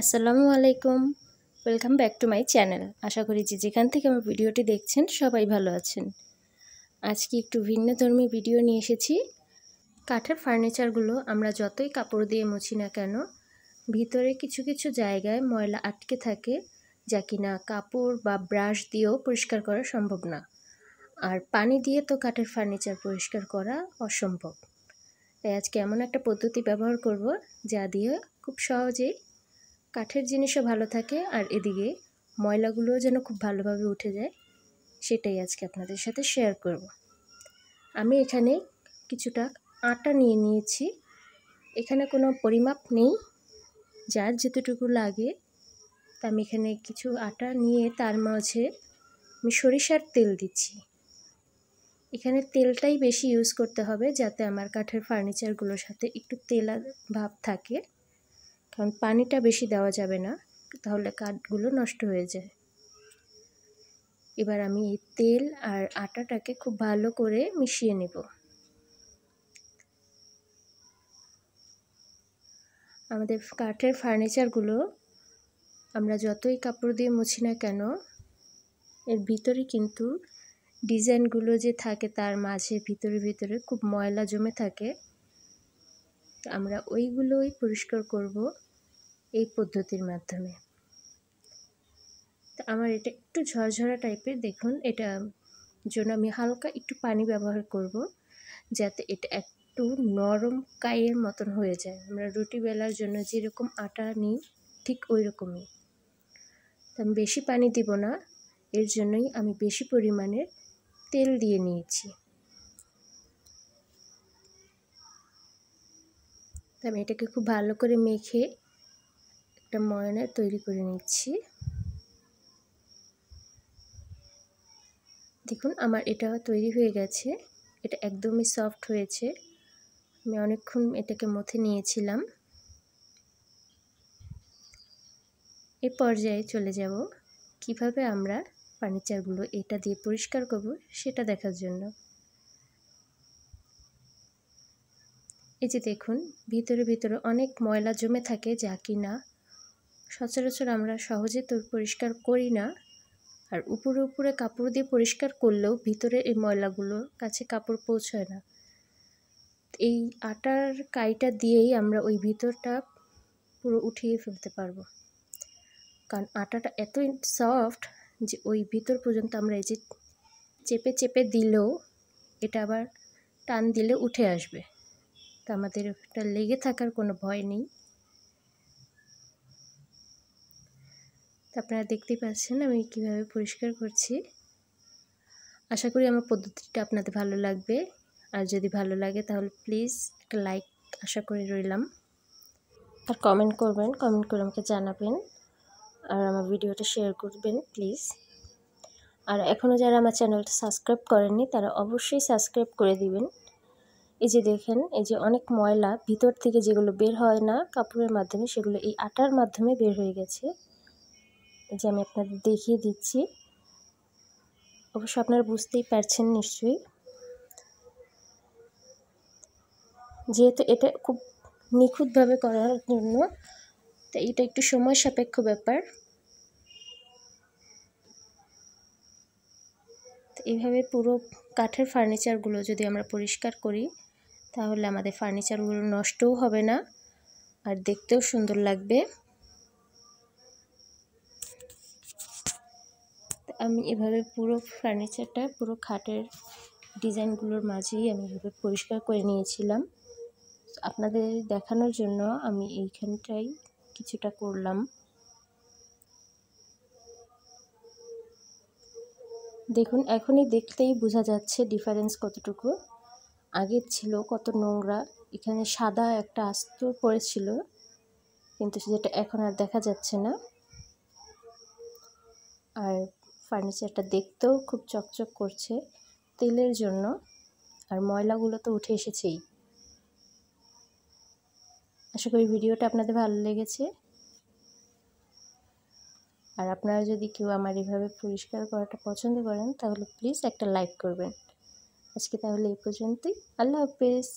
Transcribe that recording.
আসসালামু আলাইকুম welcome back to my channel আশা করি যে যেখান থেকে আমার ভিডিওটি দেখছেন সবাই ভালো আছেন আজকে একটু ভিন্ন ধর্মী ভিডিও নিয়ে এসেছি কাঠের ফার্নিচারগুলো আমরা যতই কাপড় দিয়ে মুছি না কেন ভিতরে কিছু কিছু জায়গায় ময়লা আটকে থাকে যা কিনা কাপড় বা ব্রাশ দিয়েও পরিষ্কার করা সম্ভব না আর পানি দিয়ে তো কাঠের ফার্নিচার পরিষ্কার করা অসম্ভব তাই আজকে এমন একটা পদ্ধতি ব্যবহার করব যা দিয়ে খুব সহজেই কাঠের জিনিসও ভালো থাকে আর এদিকে ময়লাগুলোও যেন খুব ভালোভাবে উঠে যায় সেটাই আজকে আপনাদের সাথে শেয়ার করব আমি এখানে কিছুটা আটা নিয়ে নিয়েছি এখানে কোনো পরিমাপ নেই যার যেতটুকু লাগে তা আমি এখানে কিছু আটা নিয়ে তার মাঝে আমি সরিষার তেল দিচ্ছি এখানে তেলটাই বেশি ইউজ করতে হবে যাতে আমার কাঠের ফার্নিচারগুলোর সাথে একটু তেলা ভাব থাকে কারণ পানিটা বেশি দেওয়া যাবে না তাহলে কাঠগুলো নষ্ট হয়ে যায় এবার আমি এই তেল আর আটাটাকে খুব ভালো করে মিশিয়ে নেব আমাদের কাঠের ফার্নিচারগুলো আমরা যতই কাপড় দিয়ে মুছি না কেন এর ভিতরে কিন্তু ডিজাইনগুলো যে থাকে তার মাঝে ভিতরে ভিতরে খুব ময়লা জমে থাকে তো আমরা ওইগুলোই পরিষ্কার করব এই পদ্ধতির মাধ্যমে তো আমার এটা একটু ঝরঝরা টাইপের দেখুন এটা জন্য আমি হালকা একটু পানি ব্যবহার করব যাতে এটা একটু নরম কায়ের মতন হয়ে যায় আমরা রুটি বেলার জন্য যেরকম আটা নিই ঠিক ওই রকমই তো আমি বেশি পানি দিব না এর জন্যই আমি বেশি পরিমাণের তেল দিয়ে নিয়েছি তো আমি এটাকে খুব ভালো করে মেখে একটা ময়না তৈরি করে নিচ্ছি দেখুন আমার এটা তৈরি হয়ে গেছে এটা একদমই সফট হয়েছে আমি অনেকক্ষণ এটাকে মথে নিয়েছিলাম এ পর্যায়ে চলে যাব কিভাবে আমরা ফার্নিচারগুলো এটা দিয়ে পরিষ্কার করব সেটা দেখার জন্য এই যে দেখুন ভিতরে ভিতরে অনেক ময়লা জমে থাকে যা কি না সচরাচর আমরা সহজে তো পরিষ্কার করি না আর উপরে উপরে কাপড় দিয়ে পরিষ্কার করলেও ভিতরে এই ময়লাগুলোর কাছে কাপড় পৌঁছায় না এই আটার কাইটা দিয়েই আমরা ওই ভিতরটা পুরো উঠিয়ে ফেলতে পারবো কারণ আটাটা এত সফট যে ওই ভিতর পর্যন্ত আমরা এই যে চেপে চেপে দিলেও এটা আবার টান দিলে উঠে আসবে তো আমাদের এটা লেগে থাকার কোনো ভয় নেই তো আপনারা দেখতেই পাচ্ছেন আমি কিভাবে পরিষ্কার করছি আশা করি আমার পদ্ধতিটা আপনাদের ভালো লাগবে আর যদি ভালো লাগে তাহলে প্লিজ একটা লাইক আশা করে রইলাম আর কমেন্ট করবেন কমেন্ট করে আমাকে জানাবেন আর আমার ভিডিওটা শেয়ার করবেন প্লিজ আর এখনও যারা আমার চ্যানেলটা সাবস্ক্রাইব করেননি তারা অবশ্যই সাবস্ক্রাইব করে দিবেন এই যে দেখেন এই যে অনেক ময়লা ভিতর থেকে যেগুলো বের হয় না কাপড়ের মাধ্যমে সেগুলো এই আটার মাধ্যমে বের হয়ে গেছে এই যে আমি আপনাদের দেখিয়ে দিচ্ছি অবশ্য আপনারা বুঝতেই পারছেন নিশ্চয়ই যেহেতু এটা খুব নিখুঁতভাবে করার জন্য তো এটা একটু সময় সাপেক্ষ ব্যাপার এইভাবে পুরো কাঠের ফার্নিচারগুলো যদি আমরা পরিষ্কার করি তাহলে আমাদের ফার্নিচারগুলো নষ্টও হবে না আর দেখতেও সুন্দর লাগবে আমি এভাবে পুরো ফার্নিচারটা পুরো খাটের ডিজাইনগুলোর মাঝেই আমি এভাবে পরিষ্কার করে নিয়েছিলাম আপনাদের দেখানোর জন্য আমি এইখানটাই কিছুটা করলাম দেখুন এখনই দেখতেই বোঝা যাচ্ছে ডিফারেন্স কতটুকু আগের ছিল কত নোংরা এখানে সাদা একটা আস্তর পড়েছিল কিন্তু সেটা এখন আর দেখা যাচ্ছে না আর ফার্নিচারটা দেখতেও খুব চকচক করছে তেলের জন্য আর ময়লাগুলো তো উঠে এসেছেই আশা করি ভিডিওটা আপনাদের ভালো লেগেছে আর আপনারা যদি কেউ আমার এভাবে পরিষ্কার করাটা পছন্দ করেন তাহলে প্লিজ একটা লাইক করবেন আজকে তাহলে এই পর্যন্তই আল্লাহ হাফেজ